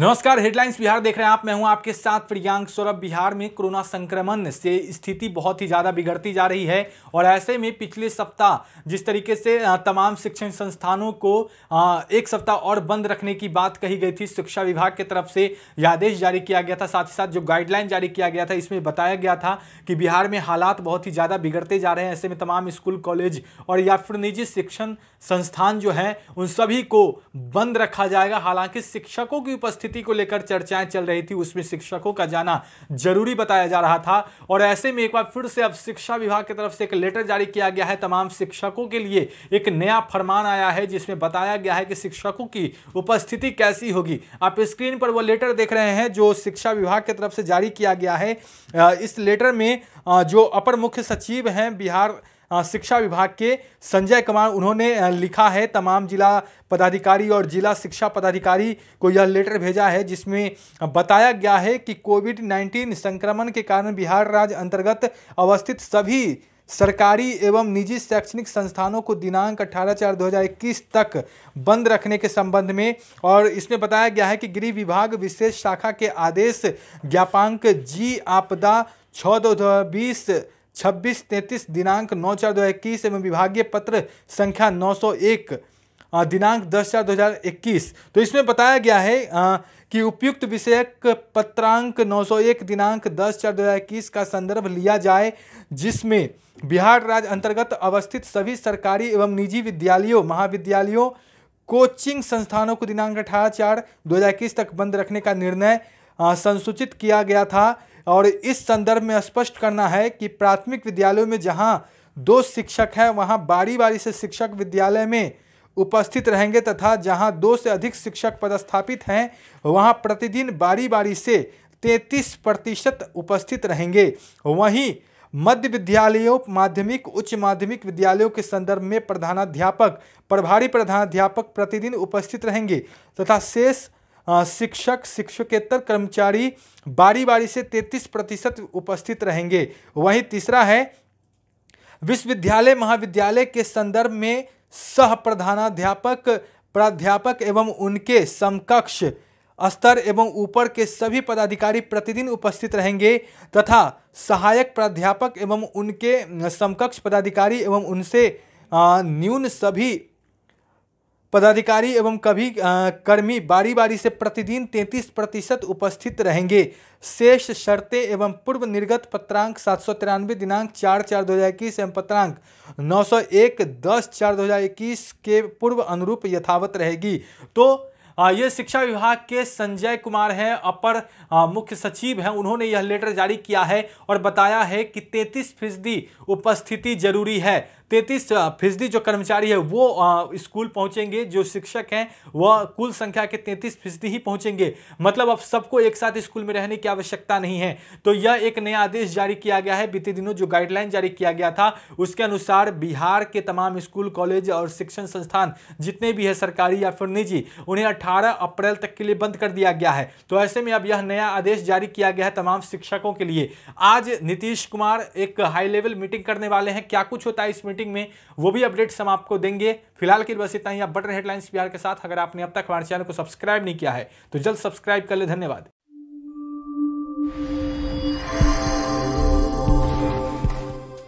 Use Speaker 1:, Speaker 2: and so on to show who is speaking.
Speaker 1: नमस्कार हेडलाइंस बिहार देख रहे हैं आप मैं हूं आपके साथ प्रियांक सौरभ बिहार में कोरोना संक्रमण से स्थिति बहुत ही ज़्यादा बिगड़ती जा रही है और ऐसे में पिछले सप्ताह जिस तरीके से तमाम शिक्षण संस्थानों को एक सप्ताह और बंद रखने की बात कही गई थी शिक्षा विभाग की तरफ से यह आदेश जारी किया गया था साथ ही साथ जो गाइडलाइन जारी किया गया था इसमें बताया गया था कि बिहार में हालात बहुत ही ज़्यादा बिगड़ते जा रहे हैं ऐसे में तमाम स्कूल कॉलेज और या फिर निजी शिक्षण संस्थान जो हैं उन सभी को बंद रखा जाएगा हालांकि शिक्षकों की उपस्थिति को लेकर चर्चाएं चल रही थी उसमें शिक्षकों का जाना जरूरी बताया जा रहा था और ऐसे में एक बार फिर से अब शिक्षा विभाग की तरफ से एक लेटर जारी किया गया है तमाम शिक्षकों के लिए एक नया फरमान आया है जिसमें बताया गया है कि शिक्षकों की उपस्थिति कैसी होगी आप स्क्रीन पर वो लेटर देख रहे हैं जो शिक्षा विभाग की तरफ से जारी किया गया है इस लेटर में जो अपर मुख्य सचिव हैं बिहार शिक्षा विभाग के संजय कुमार उन्होंने लिखा है तमाम जिला पदाधिकारी और जिला शिक्षा पदाधिकारी को यह लेटर भेजा है जिसमें बताया गया है कि कोविड नाइन्टीन संक्रमण के कारण बिहार राज्य अंतर्गत अवस्थित सभी सरकारी एवं निजी शैक्षणिक संस्थानों को दिनांक 18 चार 2021 तक बंद रखने के संबंध में और इसमें बताया गया है कि गृह विभाग विशेष शाखा के आदेश ज्ञापांक जी आपदा छः दो हजार बीस छब्बीस तैंतीस दिनांक नौ चार दो इक्कीस एवं विभागीय पत्र संख्या नौ सौ एक दिनांक दस चार दो हज़ार इक्कीस तो इसमें बताया गया है कि उपयुक्त विषयक पत्रांक 901 दिनांक 10 चार दो हज़ार इक्कीस का संदर्भ लिया जाए जिसमें बिहार राज्य अंतर्गत अवस्थित सभी सरकारी एवं निजी विद्यालयों महाविद्यालयों कोचिंग संस्थानों को दिनांक अठारह चार दो हज़ार इक्कीस तक बंद रखने का निर्णय संसूचित किया गया था और इस संदर्भ में स्पष्ट करना है कि प्राथमिक विद्यालयों में जहां दो शिक्षक हैं वहां बारी बारी से शिक्षक विद्यालय में उपस्थित रहेंगे तथा जहां दो से अधिक शिक्षक पदस्थापित हैं वहां प्रतिदिन बारी बारी से तैंतीस प्रतिशत उपस्थित रहेंगे वहीं मध्य विद्यालयों माध्यमिक उच्च माध्यमिक विद्यालयों के संदर्भ में प्रधानाध्यापक प्रभारी प्रधानाध्यापक प्रतिदिन उपस्थित रहेंगे तथा शेष शिक्षक शिक्षकेतर कर्मचारी बारी बारी से तैतीस प्रतिशत उपस्थित रहेंगे वहीं तीसरा है विश्वविद्यालय महाविद्यालय के संदर्भ में सह प्रधानाध्यापक प्राध्यापक एवं उनके समकक्ष स्तर एवं ऊपर के सभी पदाधिकारी प्रतिदिन उपस्थित रहेंगे तथा सहायक प्राध्यापक एवं उनके समकक्ष पदाधिकारी एवं उनसे न्यून सभी पदाधिकारी एवं कभी आ, कर्मी बारी बारी से प्रतिदिन तैंतीस प्रतिशत उपस्थित रहेंगे शेष शर्तें एवं पूर्व निर्गत पत्रांक सात सौ तिरानवे दिनांक चार चार दो हज़ार इक्कीस एवं पत्रांक नौ सौ एक दस चार दो हज़ार इक्कीस के पूर्व अनुरूप यथावत रहेगी तो ये शिक्षा विभाग के संजय कुमार हैं अपर मुख्य सचिव हैं उन्होंने यह लेटर जारी किया है और बताया है कि तैंतीस फीसदी उपस्थिति जरूरी है तैंतीस फीसदी जो कर्मचारी है वो स्कूल पहुंचेंगे जो शिक्षक हैं वह कुल संख्या के तैंतीस फीसदी ही पहुंचेंगे मतलब अब सबको एक साथ स्कूल में रहने की आवश्यकता नहीं है तो यह एक नया आदेश जारी किया गया है बीते दिनों जो गाइडलाइन जारी किया गया था उसके अनुसार बिहार के तमाम स्कूल कॉलेज और शिक्षण संस्थान जितने भी है सरकारी या फिर निजी उन्हें अठारह अप्रैल तक के लिए बंद कर दिया गया है तो ऐसे में अब यह नया आदेश जारी किया गया है तमाम शिक्षकों के लिए आज नीतीश कुमार एक हाई लेवल मीटिंग करने वाले हैं क्या कुछ होता है इस मीटिंग मीटिंग में वो भी अपडेट्स हम आपको देंगे फिलहाल के बस इतना ही आप बटर हेडलाइंस बिहार के साथ अगर आपने अब तक हमारे चैनल को सब्सक्राइब नहीं किया है तो जल्द सब्सक्राइब कर ले धन्यवाद